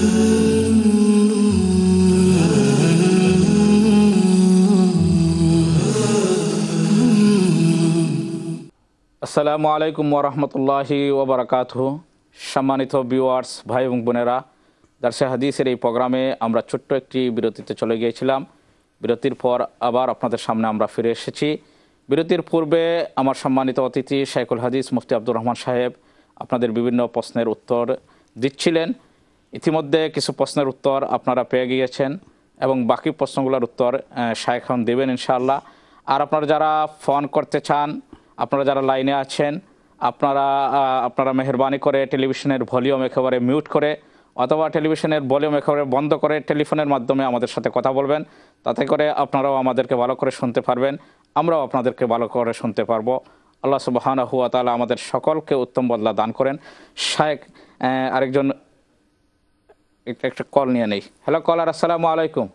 আসসালামু আলাইকুম ওরহমতুল্লাহি ওবরাকাত সম্মানিত বিওয়ার্স ভাই এবং বোনেরা দার্শে হাদিসের এই প্রোগ্রামে আমরা ছোট্ট একটি বিরতিতে চলে গিয়েছিলাম বিরতির পর আবার আপনাদের সামনে আমরা ফিরে এসেছি বিরতির পূর্বে আমার সম্মানিত অতিথি শাইকুল হাদিস মুফতি আব্দুর রহমান সাহেব আপনাদের বিভিন্ন প্রশ্নের উত্তর দিচ্ছিলেন ইতিমধ্যে কিছু প্রশ্নের উত্তর আপনারা পেয়ে গিয়েছেন এবং বাকি প্রশ্নগুলোর উত্তর শাহেখ খান দেবেন ইনশাআল্লাহ আর আপনারা যারা ফোন করতে চান আপনারা যারা লাইনে আছেন আপনারা আপনারা মেহরবানি করে টেলিভিশনের ভলিউম একেবারে মিউট করে অথবা টেলিভিশনের ভলিউম একেবারে বন্ধ করে টেলিফোনের মাধ্যমে আমাদের সাথে কথা বলবেন তাতে করে আপনারাও আমাদেরকে ভালো করে শুনতে পারবেন আমরাও আপনাদেরকে ভালো করে শুনতে পারবো আল্লাহ সুবাহানা হুয়া তালা আমাদের সকলকে উত্তম বদলা দান করেন শায়েক আরেকজন একটা একটা কল নিয়ে নেই হ্যালো কলার আসসালামু আলাইকুম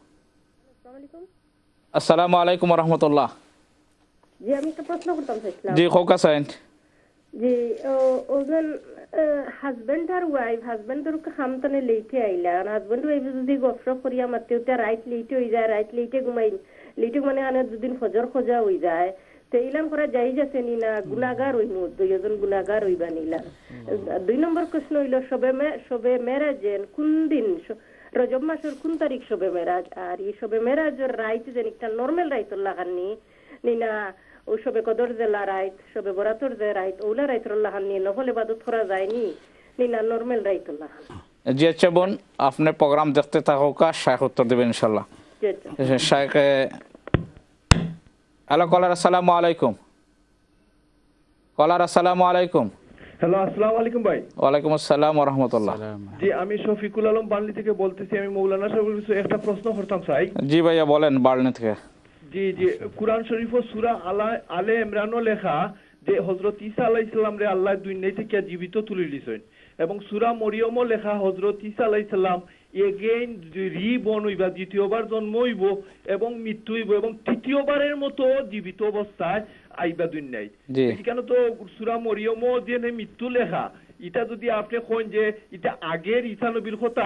আসসালামু আলাইকুম রহমতুল্লাহ জি আমি একটা প্রশ্ন করতাম জি খোকা সাইন্ট জি ওজন হাজবেন্ড আর ওয়াইফ হাজবেন্ডের খামতানে লেইটে আইলা আর হাজবেন্ড ওয়াইফ যদি গফরপ করিয়া মাতেও রাইট লেইটে হয়ে যায় রাইট লেইটে ঘুমাই লেইটে মানে আনে দুদিন খজর খোঁজা হয়ে যায় তেইলাম করা যাই যাচ্ছে নিলা গুণাগার হইমু দুইজন গুণাগার হইবা নিলা দুই নম্বর প্রশ্ন হইল সবে সবে মেরাজ কোন দিন রজব মাসের কোন তারিখ সবে মেরাজ আর এই সবে মেরাজের রাইত যেন একটা নর্মাল রাইত লাগাননি নিনা ও সবে কদর জেলা রাইট সবে বরাতর যে রাইট ওলা রাইত লাগাননি নহলে বাদত করা যায়নি নিনা নর্মাল রাইত লাগান জি আচ্ছা বোন আপনি প্রোগ্রাম দেখতে থাকুক শাহ উত্তর দেবেন ইনশাল্লাহ শাহকে হ্যালো কলার আসসালামু আলাইকুম কলার আসসালামু আলাইকুম হ্যালো আসসালামু আলাইকুম ভাই ওয়ালাইকুম আসসালাম ওয়া রাহমাতুল্লাহ জি আমি শফিকুল আলম বার্লি থেকে বলতেছি আমি মৌলানা সাহেবের কিছু একটা প্রশ্ন করতাম সাই জি ভাইয়া বলেন বার্লি থেকে জি জি কুরআন শরীফ ও সূরা আলা আলে ইমরানও লেখা যে হযরত ঈসা আলাইহিস সালাম রে আল্লাহ দুনিয়া থেকে জীবিত তুলি লিছেন এবং সূরা মরিয়মও লেখা হযরত ঈসা আলাইহিস সালাম এগেইন রিবন হইবা দ্বিতীয়বার জন্ম হইব এবং মৃত্যু হইব এবং তৃতীয়বারের মতো জীবিত অবস্থায় আইবা দুই নাই কেন তো সুরা মরিয়মও যে মৃত্যু লেখা এটা যদি আপনি কোন যে এটা আগের ইসানবীর কথা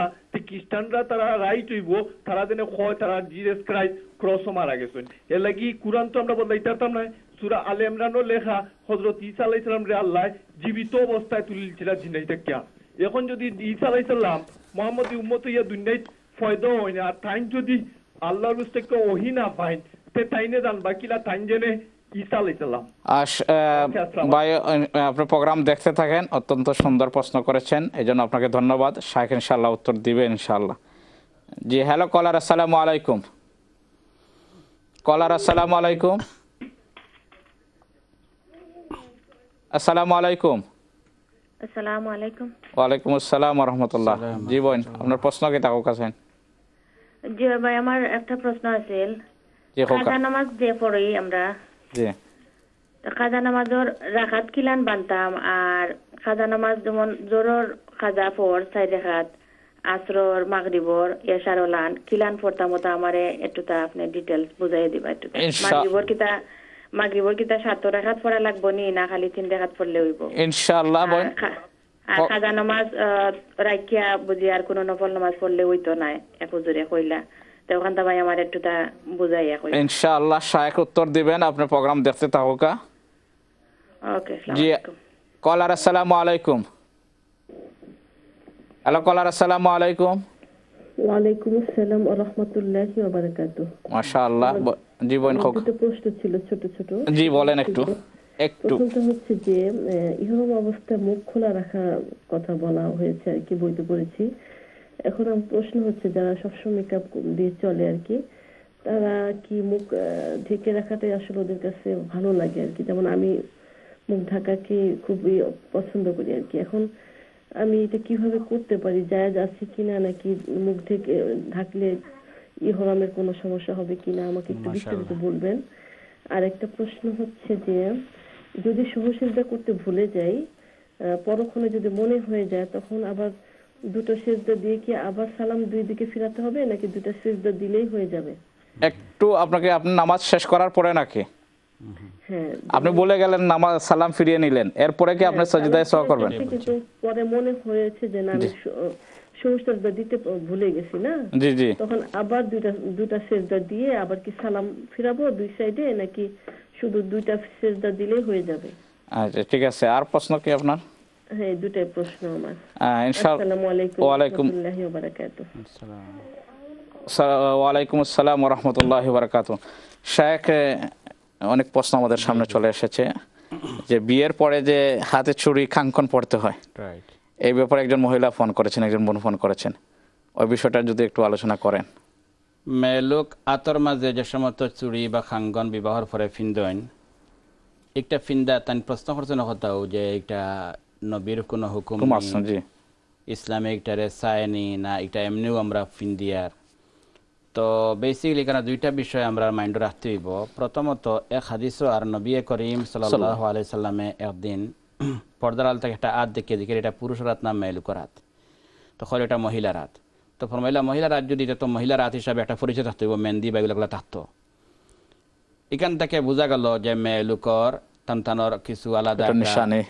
খ্রিস্টানরা তারা রাইট হইব তারা যেন কয় তারা জিরেস ক্রাইস্ট ক্রস মারা গেছেন এ লাগি কুরআন তো আমরা বদলাইতাম না সুরা আলে ইমরানও লেখা হজরত ইসা আলাইসালাম রে আল্লাহ জীবিত অবস্থায় তুলিছিল জিনাইতে কিয়া এখন যদি ইসা আলাইসাল্লাম মোহাম্মদ উম্মত ইয়া দুনিয়ায় ফয়দা হয় না আর তাইন যদি আল্লাহর রুস্তেকে ওহি না পাইন তে তাইনে দান বাকিলা তাইন জেনে ভাই প্রোগ্রাম দেখতে থাকেন অত্যন্ত সুন্দর প্রশ্ন করেছেন এই জন্য আপনাকে ধন্যবাদ শাহেখ ইনশাল্লাহ উত্তর দিবে ইনশাল্লাহ জি হ্যালো কলার আসসালামু আলাইকুম কলার আলাইকুম আসসালামু আলাইকুম আসসালামু আলাইকুম ওয়ালাইকুম আসসালাম রহমতুল্লাহ জি বোন আপনার প্রশ্ন কি তাকো কাছেন জি ভাই আমার একটা প্রশ্ন আছে জি কাজা নামাজ যে পড়ি আমরা জি কাজা নামাজর রাখাত কিলান বানতাম আর কাজা নামাজ যেমন জোরর কাজা পর চাই রাখাত আসরর মাগরিবর এশার কিলান পড়তাম ওটা আমারে একটু তা আপনি ডিটেলস বুঝাই দিবা একটু মাগরিবর কিতা মাগরিবর কিতা সাত রেখাত পড়া লাগবো নি না খালি তিন পড়লে হইব আর খাজা নামাজ রাখিয়া বুঝি আর কোনো নফল নামাজ পড়লে হইতো না এক হুজুরে কইলা তো ওখান ভাই আমার একটু তা বুঝাইয়া ইনশাআল্লাহ উত্তর দিবেন প্রোগ্রাম দেখতে ওকে জি কলার আসসালামু আলাইকুম হ্যালো কলার আসসালামু আলাইকুম আসসালাম ওয়া রাহমাতুল্লাহি ওয়া মাশাআল্লাহ জি প্রশ্ন ছিল ছোট ছোট জি বলেন একটু একটু প্রথমটা হচ্ছে যে ইহরম অবস্থায় মুখ খোলা কথা বলা হয়েছে আর কি বইতে পড়েছি এখন প্রশ্ন হচ্ছে যারা সবসময় মেকআপ দিয়ে চলে আর কি তারা কি মুখ ঢেকে রাখাটাই আসলে ওদের কাছে ভালো লাগে আর কি যেমন আমি মুখ ঢাকাকে খুবই পছন্দ করি আর কি এখন আমি এটা কিভাবে করতে পারি জায়াজ আছে কিনা নাকি মুখ ঢেকে ঢাকলে ইহরামের কোনো সমস্যা হবে কিনা আমাকে একটু বিস্তারিত বলবেন আর একটা প্রশ্ন হচ্ছে যে যদি সহসিদ্ধা করতে ভুলে যাই পরক্ষণে যদি মনে হয়ে যায় তখন আবার দুটো সেজদা দিয়ে কি আবার সালাম দুই দিকে ফিরাতে হবে নাকি দুটো সেজদা দিলেই হয়ে যাবে একটু আপনাকে আপনার নামাজ শেষ করার পরে নাকি হ্যাঁ, আপনি বলে গেলেন নামাজ সালাম ফিরিয়ে নিলেন এরপরে কি হ্যাঁ, আপনি সজদায় সহ করবেন পরে মনে হয়েছে যে না আমি দিতে ভুলে গেছি না জি জি তখন আবার দুইটা দুইটা সেজদা দিয়ে আবার কি সালাম ফিরাবো দুই সাইডে নাকি শুধু দুইটা সেজদা দিলে হয়ে যাবে আচ্ছা ঠিক আছে আর প্রশ্ন কি আপনার হ্যাঁ দুটাই প্রশ্ন আমার আসসালামু আলাইকুম ওয়া আলাইকুম আসসালাম ওয়ালাইকুম আসসালাম ওয়া রাহমাতুল্লাহি ওয়া বারাকাতুহু শেখ অনেক প্রশ্ন আমাদের সামনে চলে এসেছে যে বিয়ের পরে যে হাতে চুড়ি কাঙ্কন পড়তে হয় রাইট এই ব্যাপারে একজন মহিলা ফোন করেছেন একজন বোন ফোন করেছেন ওই বিষয়টা যদি একটু আলোচনা করেন মেলুক আতর মাঝে যে সমস্ত চুরি বা খাঙ্গন বিবাহর করে ফিন্দইন একটা ফিন্দা তাই প্রশ্ন করছেন কথাও যে একটা নবীর কোনো হুকুম ইসলামে একটারে সায়নি না এটা এমনিও আমরা ফিন্দিয়ার তো বেসিকলি কেন দুইটা বিষয় আমরা মাইন্ড রাখতে হইব প্রথমত এক হাদিস আর নবী করিম সাল্লাহ আলাই সাল্লামে একদিন পর্দার আল থেকে একটা আত দেখিয়ে দেখি এটা পুরুষ রাত না মেলুকর রাত তো এটা মহিলা রাত তো ফরমাইলা মহিলা রাত যদি এটা তো মহিলা রাত হিসাবে একটা পরিচয় থাকতো এবং মেহেন্দি বা এগুলো থাকতো এখান থেকে বোঝা গেল যে মেলুকর তান্তানোর কিছু আলাদা নিশানি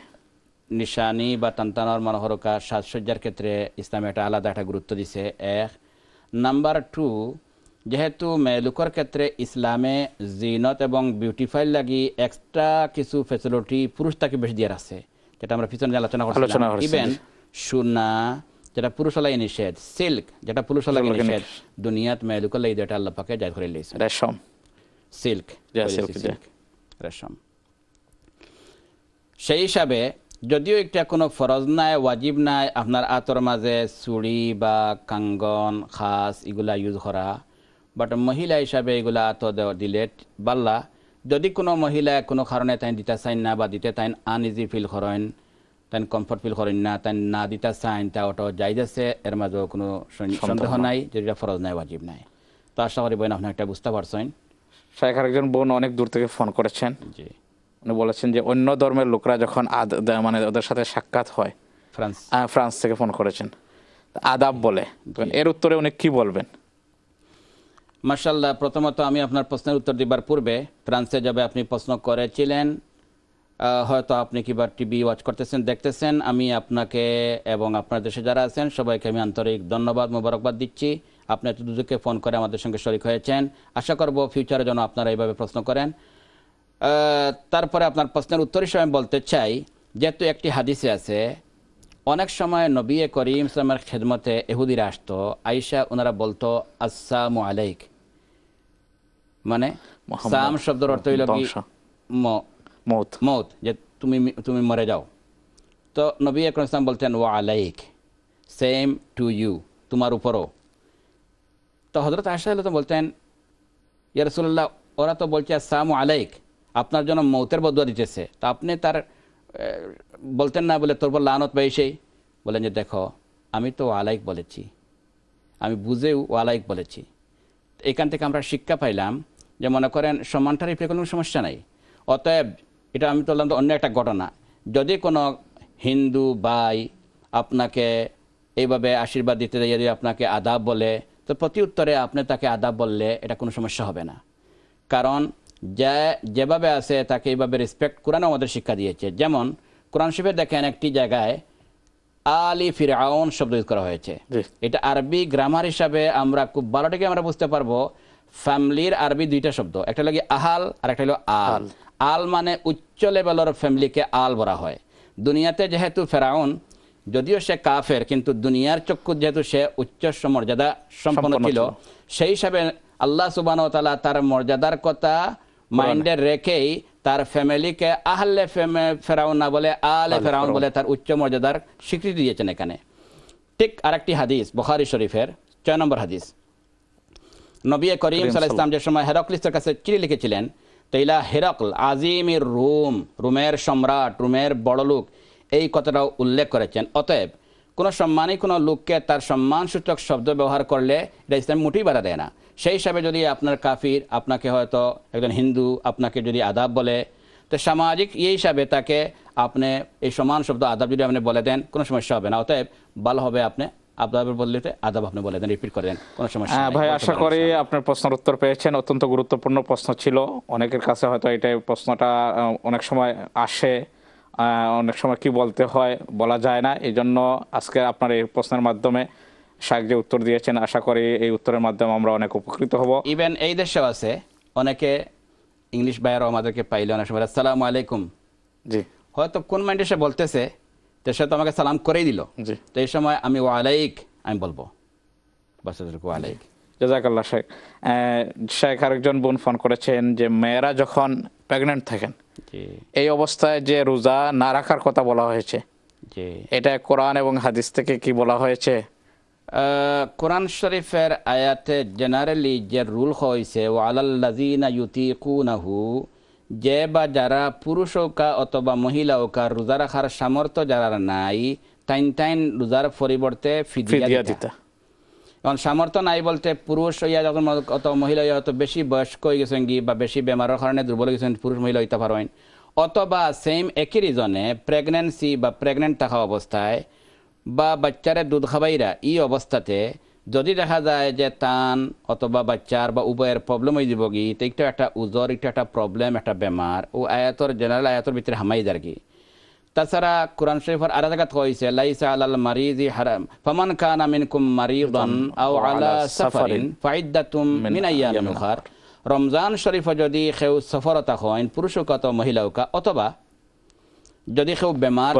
নিশানি বা তান্তানোর মনোহরকা সাজসজ্জার ক্ষেত্রে ইসলামে একটা আলাদা একটা গুরুত্ব দিছে এক নাম্বার টু যেহেতু মেলুকর ক্ষেত্রে ইসলামে জিনত এবং বিউটিফাই লাগি এক্সট্রা কিছু ফেসিলিটি পুরুষ তাকে বেশি দিয়ে আছে যেটা আমরা পিছনে আলোচনা করছি ইভেন সোনা যেটা পুরুষ আলাই নিষেধ সিল্ক যেটা পুরুষ আলাই নিষেধ দুনিয়াত মেলুকর লাগি যেটা আল্লাহ পাকে জায় করে লিয়েছে রেশম সিল্ক রেশম সেই হিসাবে যদিও একটা কোনো ফরজ নাই ওয়াজিব নাই আপনার আতর মাঝে চুড়ি বা কাঙ্গন খাস এগুলা ইউজ করা বাট মহিলা হিসাবে এগুলা আত দিলে বাল্লা যদি কোনো মহিলা কোনো কারণে তাই দিতে চাইন না বা দিতে তাই আনইজি ফিল করেন তাই কমফর্ট ফিল করেন না তাই না দিতে চাইন তা অটো যাই যাচ্ছে এর মাঝেও কোনো সন্দেহ নাই যদি ফরজ নাই বাজিব নাই তো আশা করি বোন আপনি একটা বুঝতে পারছেন শেখ একজন বোন অনেক দূর থেকে ফোন করেছেন জি উনি বলেছেন যে অন্য ধর্মের লোকরা যখন আদ মানে ওদের সাথে সাক্ষাৎ হয় ফ্রান্স ফ্রান্স থেকে ফোন করেছেন আদাব বলে এর উত্তরে উনি কি বলবেন মার্শাল্লাহ প্রথমত আমি আপনার প্রশ্নের উত্তর দিবার পূর্বে ফ্রান্সে যাবে আপনি প্রশ্ন করেছিলেন হয়তো আপনি কিবা টিভি ওয়াচ করতেছেন দেখতেছেন আমি আপনাকে এবং আপনার দেশে যারা আছেন সবাইকে আমি আন্তরিক ধন্যবাদ মোবারকবাদ দিচ্ছি আপনি এত দুদুকে ফোন করে আমাদের সঙ্গে শরিক হয়েছেন আশা করব ফিউচারে যেন আপনারা এইভাবে প্রশ্ন করেন তারপরে আপনার প্রশ্নের উত্তর হিসেবে আমি বলতে চাই যেহেতু একটি হাদিসে আছে অনেক সময় নবী করিম ইসলামের খেদমতে এহুদিরা আসতো আইসা ওনারা বলতো আসসালামু আলাইক মানে সাম শব্দের অর্থ হইল কি মৌত মৌত যে তুমি তুমি মরে যাও তো নবী আকরম ইসলাম বলতেন ওয়া আলাইক সেম টু ইউ তোমার উপরও তো হজরত আশাহ তো বলতেন ইয়ারসুল্লাহ ওরা তো বলছে সাম আলাইক আপনার জন্য মৌতের বদুয়া দিতেছে তো আপনি তার বলতেন না বলে তোর লানত পাই সেই বলেন যে দেখো আমি তো আলাইক বলেছি আমি বুঝেও ওয়ালাইক বলেছি এখান থেকে আমরা শিক্ষা পাইলাম যে মনে করেন সমানটা রিপ্লাই কোনো সমস্যা নাই অতএব এটা আমি বললাম তো অন্য একটা ঘটনা যদি কোনো হিন্দু বাই আপনাকে এইভাবে আশীর্বাদ দিতে যদি আপনাকে আদাব বলে তো প্রতি উত্তরে আপনি তাকে আদাব বললে এটা কোনো সমস্যা হবে না কারণ যে যেভাবে আছে তাকে এইভাবে রেসপেক্ট কোরআন আমাদের শিক্ষা দিয়েছে যেমন কোরআন শিফে দেখেন একটি জায়গায় আলি ফিরাউন শব্দ ইউজ করা হয়েছে এটা আরবি গ্রামার হিসাবে আমরা খুব ভালোটাকে আমরা বুঝতে পারবো ফ্যামিলির আরবি দুইটা শব্দ একটা লাগে আহাল আর একটা হলো আল আল মানে উচ্চ লেভেলের ফ্যামিলিকে আল বলা হয় দুনিয়াতে যেহেতু ফেরাউন যদিও সে কাফের কিন্তু দুনিয়ার চক্ষু যেহেতু সে উচ্চ মর্যাদা সম্পন্ন ছিল সেই হিসাবে আল্লাহ সুবান তালা তার মর্যাদার কথা মাইন্ডে রেখেই তার ফ্যামিলিকে আহলে ফেরাউন না বলে আলে ফেরাউন বলে তার উচ্চ মর্যাদার স্বীকৃতি দিয়েছেন এখানে ঠিক আরেকটি হাদিস বখারি শরীফের ছয় নম্বর হাদিস নবী করিম সাল্লাহ ইসলাম যে সময় হেরকলিসের কাছে চিঠি লিখেছিলেন তো ইলা হেরকল আজিমের রুম রুমের সম্রাট রুমের বড়লোক এই কথাটাও উল্লেখ করেছেন অতএব কোন সম্মানই কোনো লোককে তার সম্মানসূচক শব্দ ব্যবহার করলে এটা ইসলাম মোটেই বাধা দেয় না সেই হিসাবে যদি আপনার কাফির আপনাকে হয়তো একজন হিন্দু আপনাকে যদি আদাব বলে তো সামাজিক এই ইয়ে হিসাবে তাকে আপনি এই সমান শব্দ আদাব যদি আপনি বলে দেন কোনো সমস্যা হবে না অতএব ভালো হবে আপনি আদাবের বললে আদাব আপনি বলে দেন রিপিট করে দেন কোনো সমস্যা হ্যাঁ, ভাই আশা করি আপনার প্রশ্নের উত্তর পেয়েছেন অত্যন্ত গুরুত্বপূর্ণ প্রশ্ন ছিল অনেকের কাছে হয়তো এটাই প্রশ্নটা অনেক সময় আসে অনেক সময় কি বলতে হয় বলা যায় না এই জন্য আজকে আপনার এই প্রশ্নের মাধ্যমে শাক যে উত্তর দিয়েছেন আশা করি এই উত্তরের মাধ্যমে আমরা অনেক উপকৃত হব ইভেন এই দেশেও আছে অনেকে ইংলিশ বাইরেও আমাদেরকে পাইলে অনেক সময় আসসালামু আলাইকুম জি হয়তো কোন মাইন্ডে সে বলতেছে তো সে তো আমাকে সালাম করেই দিল তো এই সময় আমি ওয়ালাইক আমি বলবো ওয়ালাইক জাজাকাল্লা শেখ শেখ আরেকজন বোন ফোন করেছেন যে মেয়েরা যখন প্রেগনেন্ট থাকেন এই অবস্থায় যে রোজা না রাখার কথা বলা হয়েছে এটা কোরআন এবং হাদিস থেকে কি বলা হয়েছে কোরআন শরীফের আয়াতে জেনারেলি যে রুল হয়েছে ওয়ালাল্লাজিনা ইউতিকুনাহু যে বা যারা পুরুষ হোক অথবা মহিলা হোক রোজা রাখার সামর্থ্য যারা নাই টাইন টাইন রোজার পরিবর্তে ফিদিয়া সামর্থ্য নাই বলতে পুরুষ হইয়া যখন অত মহিলা হইয়া অত বেশি বয়স্ক হয়ে গেছেন কি বা বেশি বেমারের কারণে দুর্বল গেছেন পুরুষ মহিলা হইতে পারবেন অথবা সেম একই রিজনে প্রেগনেন্সি বা প্রেগনেন্ট থাকা অবস্থায় বা বাচ্চারা দুধ খাবাইরা এই অবস্থাতে যদি দেখা যায় যে তান অথবা বাচ্চার বা উভয়ের প্রবলেম হয়ে যাব কি এটা একটা উজর এটা একটা প্রবলেম একটা বেমার ও আয়াতর জেনারেল আয়াতর ভিতরে হামাই যার কি তাছাড়া কোরআন শরীফর আর জায়গা কইছে লাইসা আলাল মারিজি হারাম ফামান কানা মিনকুম মারিদান আও আলা সাফারিন ফাইদাতুম মিন আইয়ামিন উখরা রমজান শরীফ যদি কেউ সফরতা হয় পুরুষ হন পুরুষকত কা অথবা যদি কেউ বেমার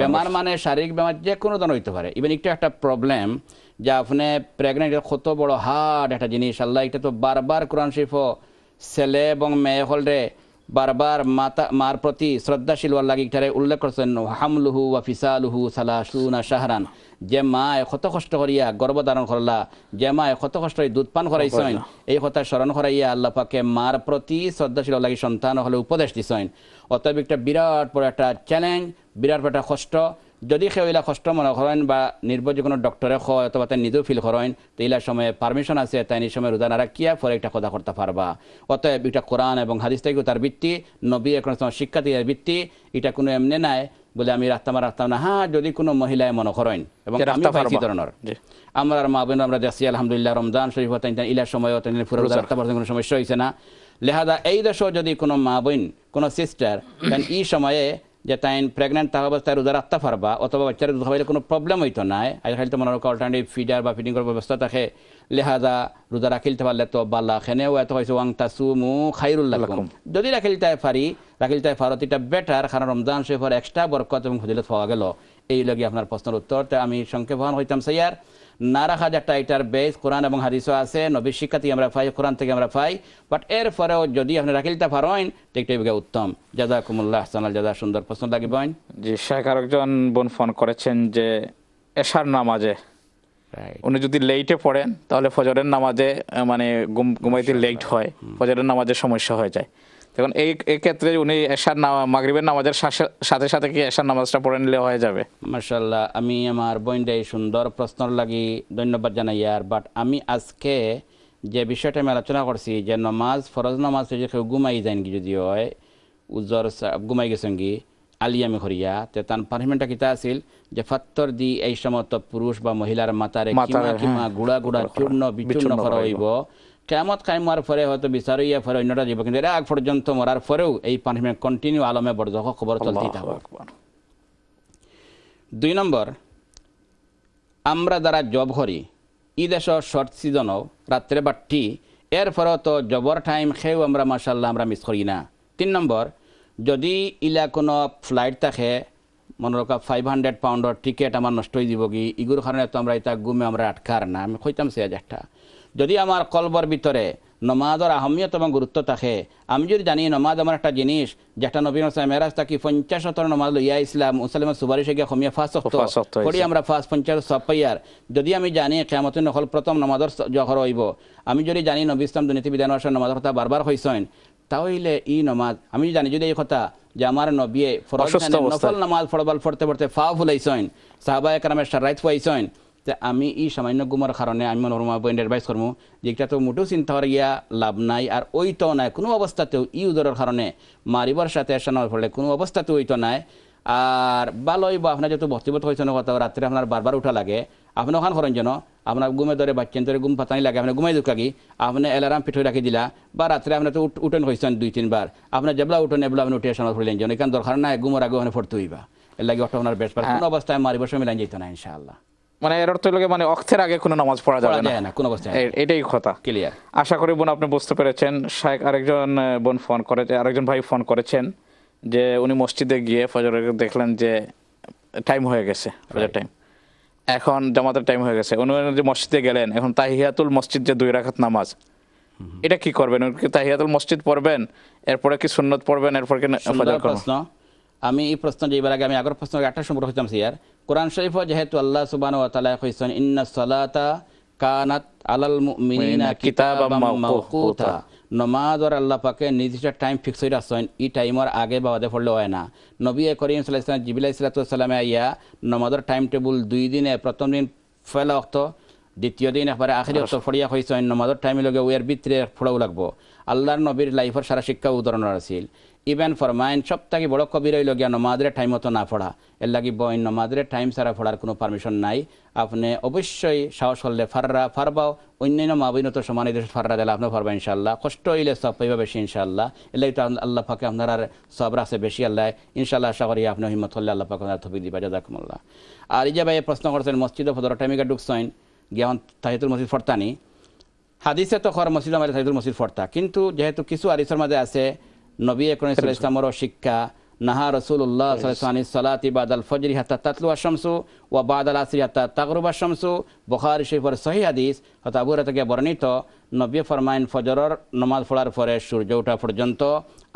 বেমার মানে শারীরিক বেমার যে কোনো ধরনের হইতে পারে ইভেন একটু একটা প্রবলেম যা আপনি প্রেগনেন্ট কত বড় হার্ড একটা জিনিস আল্লাহ এটা তো বারবার কোরআন শরীফ ছেলে এবং মেয়ে হলরে বারবার মাতা মার প্রতি শ্রদ্ধাশীল আল্লাহ ইটারে উল্লেখ করছেন হামলুহু ওয়া ফিসালুহু সালাসুনা শাহরান যে মা কত কষ্ট করিয়া গর্ভধারণ করলা যে মা কত কষ্ট দুধ পান করাইছেন এই কথা স্মরণ করাইয়া আল্লাহ পাকে মার প্রতি শ্রদ্ধাশীল লাগি সন্তান হলে উপদেশ দিছেন অতএব একটা বিরাট বড় একটা চ্যালেঞ্জ বিরাট বড় একটা কষ্ট যদি সে ইলা কষ্ট মনে করেন বা নির্ভর যে কোনো ডক্টরে হয় অথবা তাই নিজেও ফিল করেন তো ইলার সময় পারমিশন আছে তাই নিজ সময় রোজা নারা কিয়া ফলে একটা কথা করতে পারবা অতএব এটা কোরআন এবং হাদিস থেকে তার ভিত্তি নবী এখন শিক্ষা দিয়ে ভিত্তি এটা কোনো এমনি নাই বলে আমি রাখতাম রাস্তা না হ্যাঁ যদি কোনো মহিলায় মনে করেন এবং আমি ধরনের আর মা বোন আমরা দেশি আলহামদুলিল্লাহ রমজান শরীফ হতেন ইলার সময় পুরো রোজা রাখতে পারছেন কোনো সমস্যা হয়েছে না লেহাদা এই দেশও যদি কোনো মা বোন কোনো সিস্টার এই সময়ে যে তাই প্রেগনেন্ট থাকা অবস্থায় রোজা রাখতে পারবা অথবা বাচ্চার দুধ খাবাইলে কোনো প্রবলেম হইতো নাই আজিকালি তো মনে রাখো অল্টারনেটিভ ফিডার বা ফিডিং করার ব্যবস্থা থাকে লেহাজা রোজা রাখিলতে পারলে তো বাল্লা খেনেও এত হয়েছে ওয়াং তাসু মু খাইরুল্লাহম যদি রাখিলতে পারি রাখিলতে পারো এটা বেটার কারণ রমজান শেফর এক্সট্রা বরকত এবং ফজিলত পাওয়া গেল এই লাগে আপনার প্রশ্নের উত্তর আমি সংক্ষেপ হইতাম সাইয়ার না রাখা একটা এটার বেস কোরআন এবং হাদিসও আছে নবীর শিক্ষাতেই আমরা পাই কোরআন থেকে আমরা পাই বাট এরপরেও যদি আপনি রাখিলতে পারেন একটাই বিঘা উত্তম জাদা কুমুল্লাহ হাসানাল জাদা সুন্দর প্রশ্ন লাগিবেন জি শেখ আরেকজন বোন ফোন করেছেন যে এশার নামাজে উনি যদি লেটে পড়েন তাহলে ফজরের নামাজে মানে ঘুমাইতে লেট হয় ফজরের নামাজে সমস্যা হয়ে যায় দেখুন এই ক্ষেত্রে উনি এশার নামা মাগরিবের নামাজের সাথে সাথে কি এশার নামাজটা পড়ে নিলে হয়ে যাবে মার্শাল্লাহ আমি আমার বইনডাই সুন্দর প্রশ্নর লাগি ধন্যবাদ জানাই আর বাট আমি আজকে যে বিষয়টা আমি আলোচনা করছি যে নমাজ ফরজ নামাজ যদি কেউ গুমাই যায় কি যদি হয় উজ্জ্বর গুমাই গেছেন কি আলি আমি হরিয়া তে তার পানিশমেন্টটা কিতা আছিল যে ফাত্তর দি এই সমস্ত পুরুষ বা মহিলার মাতারে কিমা কিমা গুড়া হ্যাঁ। গুড়া চূর্ণ বিচূর্ণ করা হইব কেমত কায়ম হওয়ার পরে হয়তো বিচার ইয়ে পরে অন্যটা যাব কিন্তু আগ পর্যন্ত মরার পরেও এই পানিশমেন্ট কন্টিনিউ আলমে বর্ধক খবর চলতেই থাকবে দুই নম্বর আমরা যারা জব হরি ই দেশ শর্ট সিজন রাত্রে বাট্টি এর ফলে তো জবর টাইম খেয়েও আমরা মার্শাল্লাহ আমরা মিস করি না তিন নম্বর যদি ইলা কোনো ফ্লাইট থাকে মনে রকম ফাইভ হান্ড্রেড পাউন্ডর টিকিট আমার নষ্ট হয়ে দিব কি ইগুর কারণে তো আমরা এটা গুমে আমরা আটকার না আমি কইতাম সে হাজারটা যদি আমার কলবর ভিতরে নমাজর আহমিয়ত এবং গুরুত্ব থাকে আমি যদি জানি নমাজ আমার একটা জিনিস যেটা নবীন মেরাজ থাকি পঞ্চাশ শতর নমাজ লইয়া ইসলাম মুসলিমের সুপারিশে গিয়ে সমিয়া ফাঁস করি আমরা ফাঁস পঞ্চাশ সব পাইয়ার যদি আমি জানি কেমত নকল প্রথম নমাজর জহর হইব আমি যদি জানি নবী ইসলাম দুর্নীতি বিধান নমাজর কথা বারবার হইসেন তাহলে ই নমাজ আমি জানি যদি এই কথা যে আমার নবিয়ে নকল নমাজ ফড়বাল ফড়তে ফরতে ফরতে ফাও ফুলাইছেন সাহবায় কারামের সারাইত ফুয়াইছেন যে আমি এই সামান্য গুমার কারণে আমি মনোরমা বইন অ্যাডভাইস করবো যেটা তো মোটেও চিন্তা ইয়া লাভ নাই আর ওইটাও নাই কোনো অবস্থাতেও ই উদরের কারণে মারিবার সাথে এসানোর ফলে কোনো অবস্থাতেও ওইটা নাই আর বালয় বা আপনার যেহেতু ভর্তিবত হয়েছে কথা রাত্রে আপনার বারবার উঠা লাগে আপনি ওখান করেন যেন আপনার ঘুমে ধরে বাচ্চেন ধরে ঘুম পাতানি লাগে আপনার ঘুমাই দুকাগি আপনি অ্যালার্ম ফিট হয়ে রাখি দিলা বা রাত্রে আপনার তো উঠেন হয়েছেন দুই তিনবার আপনার যেবলা উঠেন এবলা আপনি উঠে সামনে ফুলেন যেন এখানে দরকার নাই ঘুমোর আগে ওখানে ফোরতে হইবা এর লাগে অটো আপনার বেশ হ্যাঁ। কোনো অবস্থায় মারিবার সময় লাইন যেত না ইনশাআল্লাহ মানে এর অর্থ হলো মানে অক্ষের আগে কোনো নামাজ পড়া যাবে না কোনো অবস্থায় এটাই কথা ক্লিয়ার আশা করি বোন আপনি বুঝতে পেরেছেন শাহেক আরেকজন বোন ফোন করে আরেকজন ভাই ফোন করেছেন যে উনি মসজিদে গিয়ে ফজরের দেখলেন যে টাইম হয়ে গেছে ফজর টাইম এখন জামাতের টাইম হয়ে গেছে উনি যে মসজিদে গেলেন এখন তাহিয়াতুল মসজিদ যে দুই রাখাত নামাজ এটা কি করবেন তাহিয়াতুল মসজিদ পড়বেন এরপরে কি সুন্নত পড়বেন এরপরে কি ফজর করবেন আমি এই প্রশ্নটি এবার আগে আমি আগের প্রশ্ন একটা সম্পর্ক হইতাম সিয়ার কোরআন শরীফ যেহেতু আল্লাহ সুবান সুবাহ তালা হইসন ইন্না সলাতা কানাত আলাল মুমিনিনা কিতাবাম মাওকুতা নমাজ আর আল্লাহ পাকে নির্দিষ্ট টাইম ফিক্স হয়ে আসছেন এই টাইমের আগে বা আদে পড়লে হয় না নবী করিম সাল্লাহ ইসলাম জিবিল্লা ইসলাতামে আইয়া নমাজের টাইম টেবুল দুই দিনে প্রথম দিন ফেলা অক্ত দ্বিতীয় দিন একবারে আখেরি অক্ত ফড়িয়া হয়েছেন নমাজের টাইম লগে উয়ের ভিতরে ফোড়াও লাগবো আল্লাহর নবীর লাইফের সারা শিক্ষা উদাহরণ আছিল ইভেন ফরমাইন সবথেকে বড় কবি হইল গিয়া নমাজের টাইম মতো না ফড়া এর লাগি বইন নমাজের টাইম ছাড়া ফড়ার কোনো পারমিশন নাই আপনি অবশ্যই সাহস হলে ফাররা ফারবাও অন্যান্য মাবিনত বইন তো সমান ফাররা দিলে আপনার ফারবা ইনশাল্লাহ কষ্ট হইলে সব পাইবা বেশি ইনশাল্লাহ এর লাগি তো আল্লাহ পাকে আপনার আর সবরা আছে বেশি আল্লাহ ইনশাল্লাহ আশা করি আপনার হিম্মত হলে আল্লাহ পাকে আপনার থপিক দিবা জাদাকুমুল্লাহ আর ইজা ভাই প্রশ্ন করছেন মসজিদ ফদর টাইমিকা ঢুকছেন গিয়া তাহিদুল মসজিদ ফরতানি হাদিসে তো খর মসজিদ আমাদের তাহিদুল মসজিদ ফরতা কিন্তু যেহেতু কিছু আরিসের মাঝে আছে নবী একরণ ইসলামর শিক্ষা নাহা রসুল্লাহ সালাতি বাদাল ফজরি হাত্তা তাতলু শামসু ওয়া বাদাল আসরি হাত্তা তাগরুবা আশামসু বখারি শরীফর সহি হাদিস হতা আবু থেকে বর্ণিত নবী ফরমাইন ফজরর নমাজ ফোড়ার পরে সূর্য ওঠা পর্যন্ত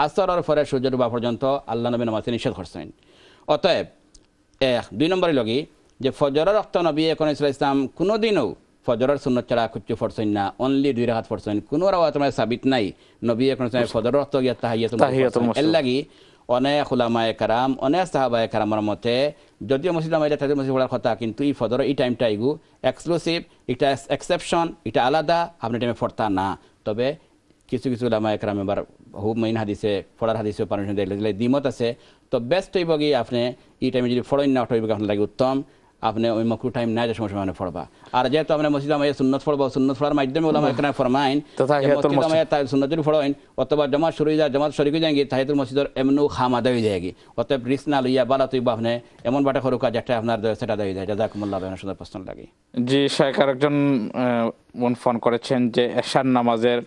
আসরের পরে সূর্য ডুবা পর্যন্ত আল্লাহ নবী নমাজ নিষেধ করছেন অতএব এক দুই নম্বরে লগি যে ফজরের রক্ত নবী এখন ইসলাম কোনোদিনও ফজরের সুন্নত ছাড়া কুচ্ছু ফরসইন না অনলি দুই রাহাত ফরসইন কোনো রাওয়াত মানে সাবিত নাই নবী এখন ফজর রক্ত গিয়া তাহাইয়াতুল এর লাগি অনেক হুলামায় কারাম অনেক সাহাবায় কারামর মতে যদিও মসজিদ আমাদের তাদের মসজিদ বলার কথা কিন্তু এই ফজর এই টাইমটা এগু এক্সক্লুসিভ এটা এক্সেপশন এটা আলাদা আপনি টাইমে ফরতা না তবে কিছু কিছু হুলামায় কারাম এবার হু মাইন হাদিসে ফড়ার হাদিসে পারমিশন দেখলে দিমত আছে তো বেস্ট হইব গিয়ে আপনি এই টাইমে যদি ফড়ইন না হইব আপনার লাগে উত্তম আপনি ওই মকরু টাইম নাই সময় সময় পড়বা আর যেহেতু আপনি মসজিদ আমায় সুন্নত পড়বা সুন্নত পড়ার মাধ্যমে ওলামা এখানে ফরমাইন মসজিদ সুন্নত যদি ফড়াইন অথবা জমা শুরু যায় জমা শরিক হয়ে যায়গি তাহিদুল মসজিদের এমনও খাম আদায় হয়ে যায়গি অতএব রিস্ক না লইয়া বালা তুই আপনি এমন বাটা কাজ একটা আপনার সেটা আদায় হয়ে যায় জাজাকুমুল্লাহ সুন্দর প্রশ্ন লাগে জি শেখ আরেকজন মন ফোন করেছেন যে এশার নামাজের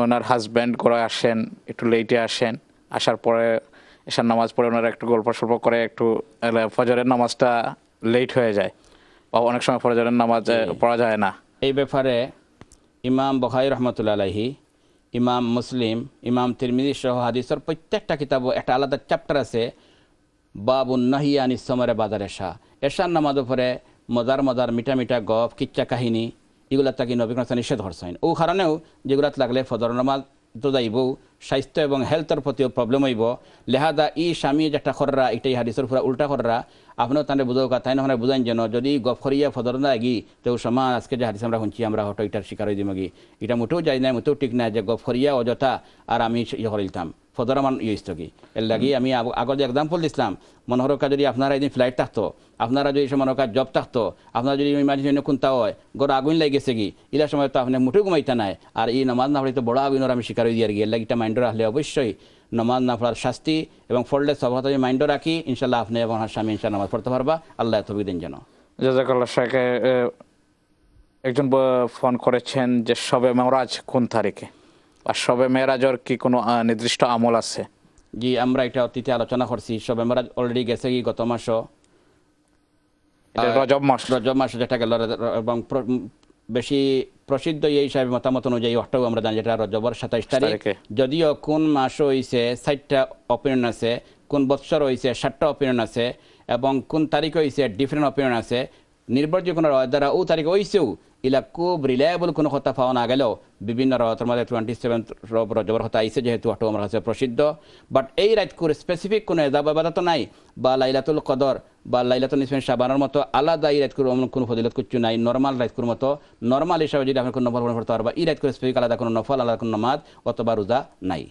ওনার হাজব্যান্ড করে আসেন একটু লেটে আসেন আসার পরে এশার নামাজ পড়ে ওনারা একটু গল্প সল্প করে একটু ফজরের নামাজটা লেট হয়ে যায় বা অনেক সময় ফরজের নামাজ পড়া যায় না এই ব্যাপারে ইমাম বখাই রহমতুল্লা আলহি ইমাম মুসলিম ইমাম তিরমিজি সহ হাদিসর প্রত্যেকটা কিতাব একটা আলাদা চ্যাপ্টার আছে বাবু নাহিয়ান ইসমরে বাজার এশা এশার নামাজ উপরে মজার মজার মিঠা মিঠা গপ কিচ্চা কাহিনী এগুলা তাকে নবীকরণ নিষেধ করছেন ও কারণেও যেগুলাত লাগলে ফজর নামাজ দোদাইব স্বাস্থ্য এবং হেলথের প্রতিও প্রবলেম হইব লেহাদা ই স্বামী যেটা খররা এটা হাদিসের পুরা উল্টা খররা আপনার তাহলে বুঝাও কথা নাহলে বুঝাইন যেন যদি গফরিয়া ফদর না আগি তো আজকে যে হাদিস আমরা শুনছি আমরা হটো এটার শিকার হয়ে দিমগি এটা মোটেও যাই না মোটেও ঠিক না যে গফরিয়া অযথা আর আমি ইয়ে করে ফদরামান ইয়ে কি এর লাগি আমি আগত এক্সাম্পল দিছিলাম মনোহরকা যদি আপনারা এদিন ফ্লাইট থাকতো আপনারা যদি মনোহরকার জব থাকতো আপনারা যদি ইমার্জেন্সি কোনটা হয় গর আগুন লাগি গেছে কি ইলার সময় তো আপনি মুঠেও ঘুমাইতে নাই আর এই নমাজ না পড়ি তো বড় আগুনের আমি শিকার হয়ে দিয়ে আর কি এর লাগি একটা মাইন্ডে রাখলে অবশ্যই নমাজ না পড়ার শাস্তি এবং ফললে সভাত আমি মাইন্ডে রাখি ইনশাল্লাহ আপনি এবং আমার স্বামী নামাজ পড়তে পারবা আল্লাহ তবি দিন যেন জাজাকাল্লাহ একজন ফোন করেছেন যে সবে মেওরাজ কোন তারিখে আর সবে মেয়েরাজর কি কোনো নির্দিষ্ট আমল আছে জি আমরা এটা অতীতে আলোচনা করছি সবে মেয়েরাজ অলরেডি গেছে কি গত মাস রজব মাস রজব মাস যেটা গেল এবং বেশি প্রসিদ্ধ এই হিসাবে মতামত অনুযায়ী অষ্টাও আমরা জানি যেটা রজবর সাতাইশ তারিখ যদিও কোন মাস হয়েছে ষাটটা অপিনিয়ন আছে কোন বৎসর হয়েছে ষাটটা অপিনিয়ন আছে এবং কোন তারিখ হয়েছে ডিফারেন্ট অপিনিয়ন আছে নির্ভরযোগ্য দ্বারা ও তারিখ হয়েছেও ইলা খুব রিলায়েবল কোনো কথা পাওয়া না গেলেও বিভিন্ন রথের মধ্যে টোয়েন্টি সেভেন্থ রজবর হতা আইসে যেহেতু অটো আমার কাছে প্রসিদ্ধ বাট এই রাতকুর স্পেসিফিক কোনো এজাবাবাদা তো নাই বা লাইলাতুল কদর বা লাইলাতুল ইসমেন সাবানোর মতো আলাদা এই রাতকুর অমন কোনো ফজিলত কিছু নাই নর্মাল রাতকুর মতো নর্মাল হিসাবে যদি আপনি কোনো নফল গ্রহণ করতে পারবা এই রাতকুর স্পেসিফিক আলাদা কোনো নফল আলাদা কোনো নমাজ অথবা রোজা নাই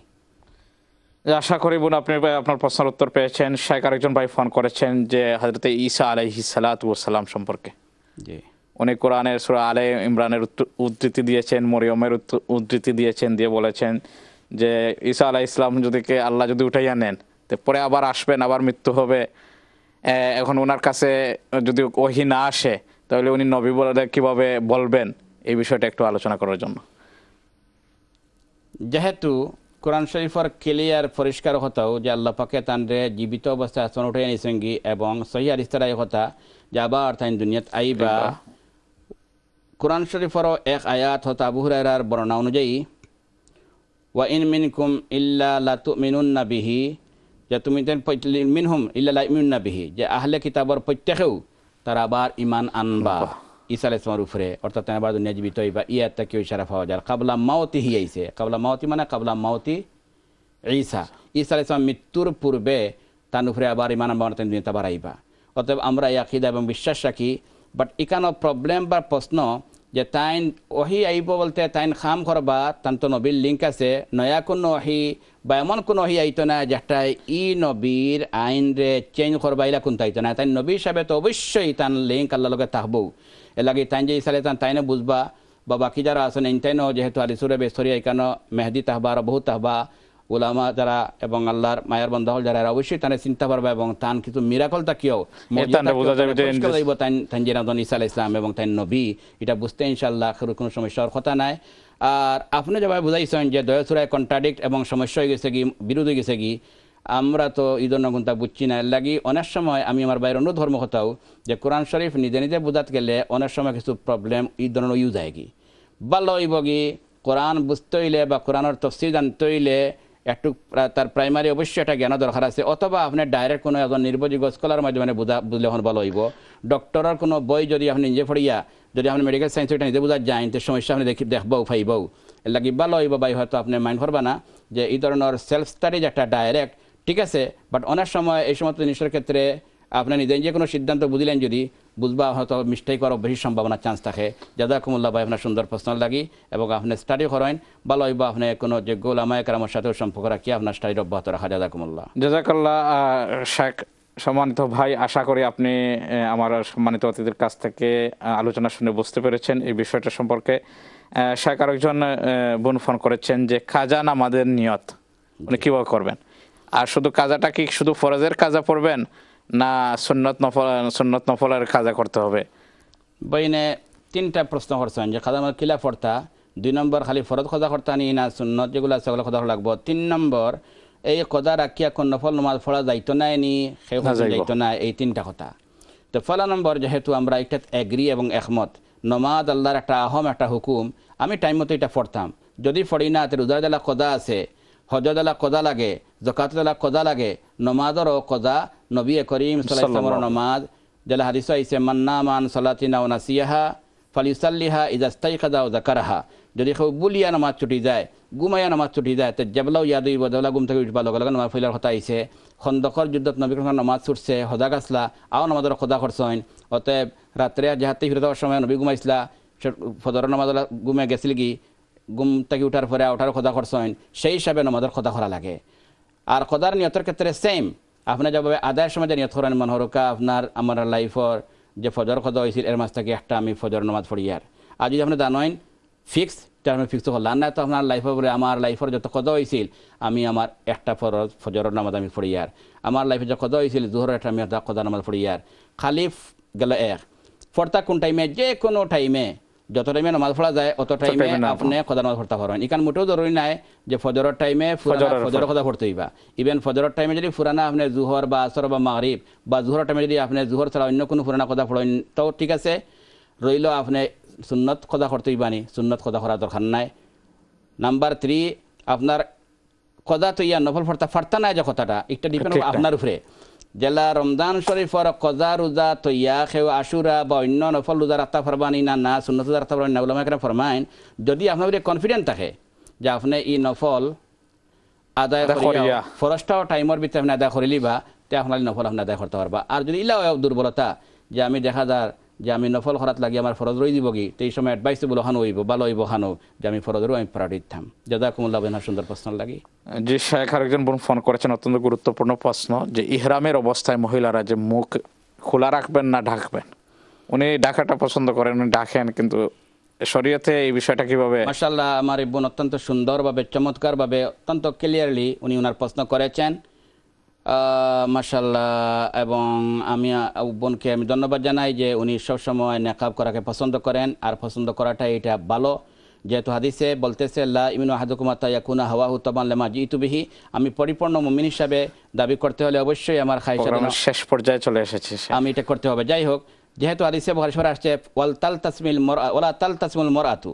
আশা করি বোন আপনি আপনার প্রশ্নের উত্তর পেয়েছেন শেখ আরেকজন ভাই ফোন করেছেন যে হজরত ঈসা আলাইহি সালাত সালাম সম্পর্কে জি উনি কোরআনের সুরা আলে ইমরানের উদ্ধৃতি দিয়েছেন মরিয়মের উদ্ধৃতি দিয়েছেন দিয়ে বলেছেন যে ঈসা আলাহ ইসলাম যদি কে আল্লাহ যদি উঠাইয়া নেন তো পরে আবার আসবেন আবার মৃত্যু হবে এখন ওনার কাছে যদি ওহি না আসে তাহলে উনি নবী বলে কীভাবে বলবেন এই বিষয়টা একটু আলোচনা করার জন্য যেহেতু কোরআন শরীফর ক্লিয়ার পরিষ্কার হতাও যে আল্লাহ পাকে তানরে জীবিত অবস্থায় আসন উঠে নিসঙ্গি এবং সহি আরিস্তার কথা যে আবার তাই দুনিয়াত আইবা কোরআন শরীফর এক আয়াত হত আবু হুরাইরার বর্ণনা অনুযায়ী ওয়া ইন মিনকুম ইল্লা লাতু মিনুন্না বিহি যে তুমি মিনহুম ইল্লা ইমিউন্না বিহি যে আহলে কিতাবর প্রত্যেকেও তারা আবার ইমান আনবা ঈসা আলাইসলামের উপরে অর্থাৎ আবার দুনিয়া জীবিত বা তাকে ওই সারা পাওয়া যায় কাবলা মাওতি হি আইসে কাবলা মাওতি মানে কাবলা মাওতি ঈসা ঈসা আলাইসলাম মৃত্যুর পূর্বে তার উপরে আবার ইমান আনবা মানে তিনি দুনিয়াতে আবার আইবা অতএব আমরা ইয়াকিদা এবং বিশ্বাস রাখি বাট ইকানো প্রবলেম বা প্রশ্ন যে তাইন ওহি আইব বলতে তাইন খাম করবা তান্ত নবীর লিঙ্ক আছে নয়া কোনো ওহি বা এমন কোন ওহি আইত না যেটা ই নবীর আইন রে চেঞ্জ এলা কোন তাইত না তাই নবী হিসাবে তো অবশ্যই তান লিঙ্ক আল্লাহ লগে তাহবো এলাকি তাইন যে ইসালে তান তাইনে বুঝবা বা বাকি যারা আসেন এনটাইনও যেহেতু আলিসুরে বেসরিয়া এখানো মেহেদি তাহবা আর বহু তাহবা ওলামা যারা এবং আল্লাহর মায়ার হল যারা অবশ্যই তারা চিন্তা পারবে এবং তান কিছু মিরাকল তাকিও তান জিনাদন ইসা ইসলাম এবং তাই নবী এটা বুঝতে ইনশাল্লাহ কোনো সমস্যার কথা নাই আর আপনি যেভাবে বুঝাইছেন যে দয়াসুরায় কন্ট্রাডিক্ট এবং সমস্যা হয়ে গেছে কি বিরোধ হয়ে গেছে কি আমরা তো ঈদ জন্য গুণতা বুঝছি না লাগি অনেক সময় আমি আমার বাইরে অন্য ধর্ম কথাও যে কোরআন শরীফ নিজে নিজে বোঝাতে গেলে অনেক সময় কিছু প্রবলেম ঈদ ধরনের ইউজ হয় কি বা লইব কি কোরআন বুঝতে হইলে বা কোরআনের তফসি জানতে হইলে একটু তার প্রাইমারি অবশ্যই একটা জ্ঞান দরকার আছে অথবা আপনি ডাইরেক্ট কোনো এজন নির্ভরযোগ্য স্কলার মাধ্যমে বুঝা বুঝলে এখন ভালো হইব ডক্টরের কোনো বই যদি আপনি নিজে পড়িয়া যদি আপনি মেডিকেল সায়েন্স এটা নিজে বুঝা যায় তো সমস্যা আপনি দেখি দেখবও ফাইবও লাগি ভালো হইব বা হয়তো আপনি মাইন্ড করবা না যে এই ধরনের সেলফ স্টাডিজ একটা ডাইরেক্ট ঠিক আছে বাট অনেক সময় এই সমস্ত জিনিসের ক্ষেত্রে আপনি নিজে যে কোনো সিদ্ধান্ত বুঝলেন যদি বুঝবা হয়তো মিস্টেক করার বেশি সম্ভাবনা চান্স থাকে জাদাকুমুল্লাহ ভাই আপনার সুন্দর প্রশ্ন লাগি এবং আপনি স্টাডি করেন ভালো হইবা আপনি কোনো যোগ্য ওলামায় কারামের সাথেও সম্পর্ক রাখি আপনার স্টাডি অব্যাহত রাখা জাদাকুমুল্লাহ জাদাকুল্লাহ শেখ সম্মানিত ভাই আশা করি আপনি আমার সম্মানিত অতিথির কাছ থেকে আলোচনা শুনে বুঝতে পেরেছেন এই বিষয়টা সম্পর্কে শেখ আরেকজন বোন ফোন করেছেন যে কাজা আমাদের নিয়ত মানে কীভাবে করবেন আর শুধু কাজাটা কি শুধু ফরজের কাজা পড়বেন না সন্ন্যত নফল সন্ন্যত নফলের কাজা করতে হবে বইনে তিনটা প্রশ্ন করছেন যে খাজা কিলা ফর্তা দুই নম্বর খালি ফরত খোঁজা করতা নি না সুন্নত যেগুলো আছে ওগুলো খোঁজা লাগবো তিন নম্বর এই কদা রাখিয়া কোন নফল নমাজ ফলা দায়িত্ব নাই নি সেই নাই না এই তিনটা কথা তো ফলা নম্বর যেহেতু আমরা এটা এগ্রি এবং একমত নমাজ আল্লাহর একটা আহম একটা হুকুম আমি টাইম মতো এটা ফরতাম যদি ফড়ি না তে রোজার কদা আছে হজদালা কজা লাগে জকাত কজা লাগে নমাজরও কজা নবী করিম সাল্লামর নমাজ জেলা হাদিস আহিছে মান্না মান সলাতিনা নাসিয়াহা ফালিউসাল্লিহা ইজাস্তাই খাজা ও জাকারাহা যদি সৌ বুলিয়া নমাজ ছুটি যায় গুমাইয়া নমাজ ছুটি যায় তে জেবলাও ইয়াদ বদলা গুম থেকে উঠবা লগে লগে নমাজ ফইলার কথা আইছে খন্দকর যুদ্ধত নবী করিম নামাজ ছুটছে হজা গাছলা আও নামাজের খোদা খরচইন অতএব রাত্রে জাহাতে ফিরে সময় নবী গুমাইছিলা ফদর নামাজ গুমে গেছিল কি গুম থেকে উঠার পরে ওঠার খোদা করছেন সেই হিসাবে নমাজের খোদা করা লাগে আর খোদার নিয়তের ক্ষেত্রে সেম আপনি যাবে আদায় সময় যে নিয়ত করেন মনোহরকা আপনার আমার লাইফর যে ফজর খোদা হয়েছিল এর মাছ থেকে একটা আমি ফজর নমাজ পড়ি আর আর যদি আপনি জানেন ফিক্স টার্মে ফিক্স হলাম না তো আপনার লাইফের উপরে আমার লাইফের যত খোদা হয়েছিল আমি আমার একটা ফরজ ফজরের নামাজ আমি পড়ি আর আমার লাইফে যে খোদা হয়েছিল জোহরের একটা আমি খোদা নামাজ পড়ি আর খালিফ গেল এক ফর্তা কোন টাইমে যে কোনো টাইমে যত টাইমে নামাজ পড়া যায় অত টাইমে আপনি খোদা নামাজ পড়তে পারবেন ইখান মোটেও জরুরি নাই যে ফজরের টাইমে ফজর খোদা পড়তে হইবা ইভেন ফজরের টাইমে যদি ফুরানা আপনি জুহর বা আসর বা মাহরিব বা জুহর টাইমে যদি আপনি জুহর ছাড়া অন্য কোনো ফুরানা খোদা পড়েন তো ঠিক আছে রইল আপনি সুন্নত খোদা করতে হইবানি সুন্নত খোদা করা দরকার নাই নাম্বার থ্রি আপনার খোদা তো ইয়া নফল ফর্তা ফার্তা নাই যে কথাটা একটা ডিপেন্ড আপনার উপরে জেলা রমজান শরীফর কজা রোজা তৈয়া খেউ আশুরা বা অন্য নফল রোজা রাত্তা ফরবানি না না সুন্নত রোজা রাত্তা ফরবানি না বলে আমাকে ফরমাইন যদি আপনার কনফিডেন্ট থাকে যে আপনি ই নফল আদায় করিয়া ফরস্টাও টাইমের ভিতরে আপনি আদায় করিলি বা তে আপনার নফল আপনি আদায় করতে পারবা আর যদি ইলা দুর্বলতা যে আমি দেখা যায় যে আমি নফল খরাত লাগি আমার ফরজ রই দিব কি তো এই সময় অ্যাডভাইস দিব হানো হইব ভালো হইব হানো যে আমি ফরজরও আমি প্রাড়ি দিতাম যাদা লাভ না সুন্দর প্রশ্ন লাগে যে শেখ আরেকজন বোন ফোন করেছেন অত্যন্ত গুরুত্বপূর্ণ প্রশ্ন যে ইহরামের অবস্থায় মহিলারা যে মুখ খোলা রাখবেন না ঢাকবেন উনি ঢাকাটা পছন্দ করেন উনি ঢাকেন কিন্তু শরীয়তে এই বিষয়টা কিভাবে মাসাল্লাহ আমার এই বোন অত্যন্ত সুন্দরভাবে চমৎকারভাবে অত্যন্ত ক্লিয়ারলি উনি ওনার প্রশ্ন করেছেন মাসাল্লাহ এবং আমি বোনকে আমি ধন্যবাদ জানাই যে উনি সবসময় নেকাব করাকে পছন্দ করেন আর পছন্দ করাটা এটা ভালো যেহেতু হাদিসে বলতেছে লা হাদুকুমাতা হাদুকুমা তাইয়াকুনা হাওয়াহু তবান লেমা তুবিহি আমি পরিপূর্ণ মমিন হিসাবে দাবি করতে হলে অবশ্যই আমার খাইশা শেষ পর্যায়ে চলে এসেছে আমি এটা করতে হবে যাই হোক যেহেতু হাদিসে বহরেশ্বর আসছে ওয়াল তাল তাসমিল ওলা তাল তাসমিল মরাতু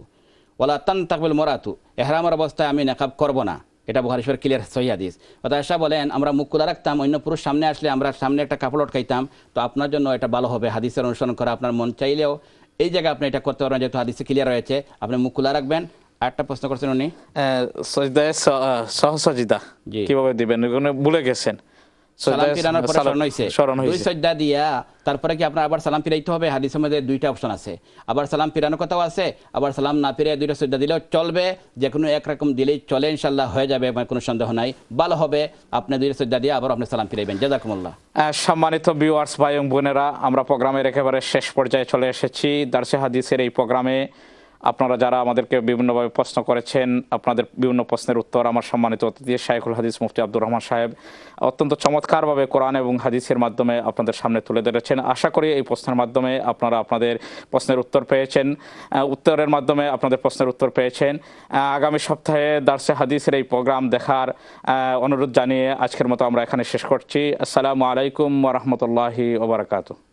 ওলা তান তাকবিল মরাতু এহরামের অবস্থায় আমি নেকাব করব না এটা বহারেশ্বর ক্লিয়ার সহিয়াদিস হাদিস অর্থাৎ আশা বলেন আমরা মুখ খোলা রাখতাম অন্য পুরুষ সামনে আসলে আমরা সামনে একটা কাপড় অটকাইতাম তো আপনার জন্য এটা ভালো হবে হাদিসের অনুসরণ করা আপনার মন চাইলেও এই জায়গায় আপনি এটা করতে পারবেন যেহেতু হাদিসে ক্লিয়ার রয়েছে আপনি মুখ খোলা রাখবেন একটা প্রশ্ন করছেন উনি সহসজিদা কিভাবে দিবেন ভুলে গেছেন সালাম ফিরানোর পরে স্মরণ হয়েছে দুই সজ্জা দিয়া তারপরে কি আপনার আবার সালাম ফিরাইতে হবে মধ্যে দুইটা অপশন আছে আবার সালাম ফিরানোর কথাও আছে আবার সালাম না ফিরে দুইটা সজ্জা দিলেও চলবে যে কোনো একরকম দিলেই চলে ইনশাল্লাহ হয়ে যাবে কোনো সন্দেহ নাই ভালো হবে আপনি দুইটা সজ্জা দিয়ে আবার আপনি সালাম ফিরাইবেন জাজাকুমুল্লাহ সম্মানিত ভিউয়ার্স ভাই বোনেরা আমরা প্রোগ্রামের একেবারে শেষ পর্যায়ে চলে এসেছি দার্সে হাদিসের এই প্রোগ্রামে আপনারা যারা আমাদেরকে বিভিন্নভাবে প্রশ্ন করেছেন আপনাদের বিভিন্ন প্রশ্নের উত্তর আমার সম্মানিত অতিথি শাইখুল হাদিস মুফতি আব্দুর রহমান সাহেব অত্যন্ত চমৎকারভাবে কোরআন এবং হাদিসের মাধ্যমে আপনাদের সামনে তুলে ধরেছেন আশা করি এই প্রশ্নের মাধ্যমে আপনারা আপনাদের প্রশ্নের উত্তর পেয়েছেন উত্তরের মাধ্যমে আপনাদের প্রশ্নের উত্তর পেয়েছেন আগামী সপ্তাহে দার্সে হাদিসের এই প্রোগ্রাম দেখার অনুরোধ জানিয়ে আজকের মতো আমরা এখানে শেষ করছি আসসালামু আলাইকুম ওরহমতুল্লাহি ওবরাকাতু